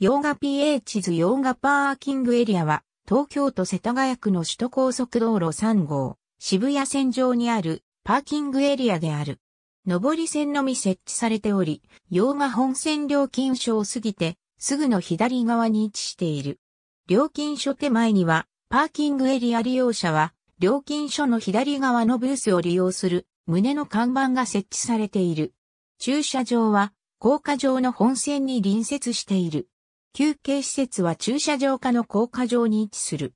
洋画 PH 図洋画パーキングエリアは、東京都世田谷区の首都高速道路3号、渋谷線上にあるパーキングエリアである。上り線のみ設置されており、洋画本線料金所を過ぎて、すぐの左側に位置している。料金所手前には、パーキングエリア利用者は、料金所の左側のブースを利用する、胸の看板が設置されている。駐車場は、高架上の本線に隣接している。休憩施設は駐車場下の高架上に位置する。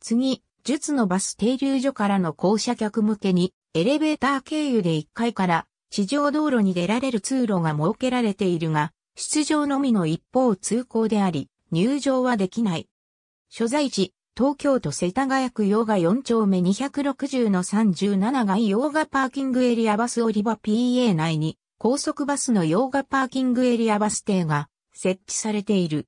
次、術のバス停留所からの降車客向けに、エレベーター経由で1階から地上道路に出られる通路が設けられているが、出場のみの一方通行であり、入場はできない。所在地、東京都世田谷区洋画4丁目260の37街洋画パーキングエリアバス降り場 PA 内に、高速バスの洋画パーキングエリアバス停が設置されている。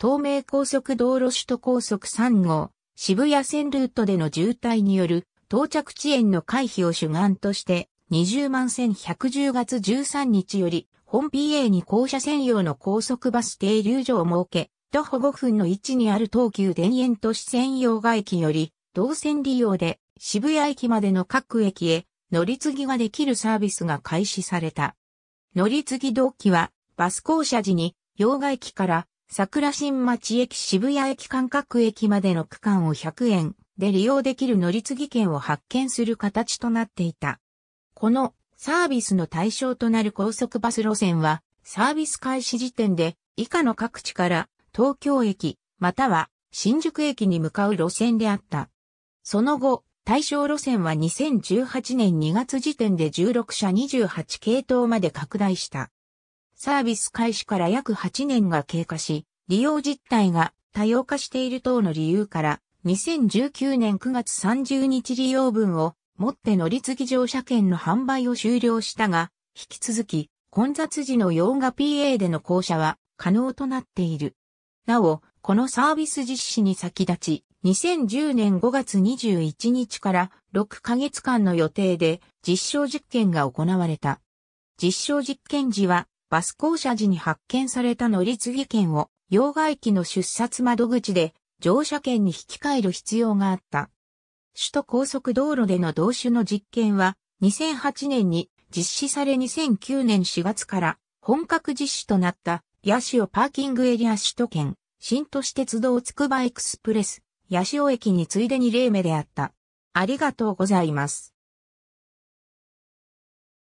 東名高速道路首都高速3号、渋谷線ルートでの渋滞による到着遅延の回避を主眼として、20万1110月13日より、本 PA に校舎専用の高速バス停留所を設け、徒歩5分の位置にある東急田園都市専用外駅より、動線利用で渋谷駅までの各駅へ乗り継ぎができるサービスが開始された。乗り継ぎ同期はバス降車時に、洋賀駅から桜新町駅渋谷駅間隔駅までの区間を100円で利用できる乗り継ぎ券を発券する形となっていた。このサービスの対象となる高速バス路線は、サービス開始時点で以下の各地から東京駅または新宿駅に向かう路線であった。その後、対象路線は2018年2月時点で16社28系統まで拡大した。サービス開始から約8年が経過し、利用実態が多様化している等の理由から、2019年9月30日利用分をもって乗り継ぎ乗車券の販売を終了したが、引き続き、混雑時の用が PA での降車は可能となっている。なお、このサービス実施に先立ち、2010年5月21日から6ヶ月間の予定で実証実験が行われた。実証実験時はバス降車時に発見された乗り継ぎ券を、溶替機の出札窓口で乗車券に引き換える必要があった。首都高速道路での同種の実験は2008年に実施され2009年4月から本格実施となった八潮パーキングエリア首都圏新都市鉄道つくばエクスプレス八潮駅に次いでに例目であった。ありがとうございます。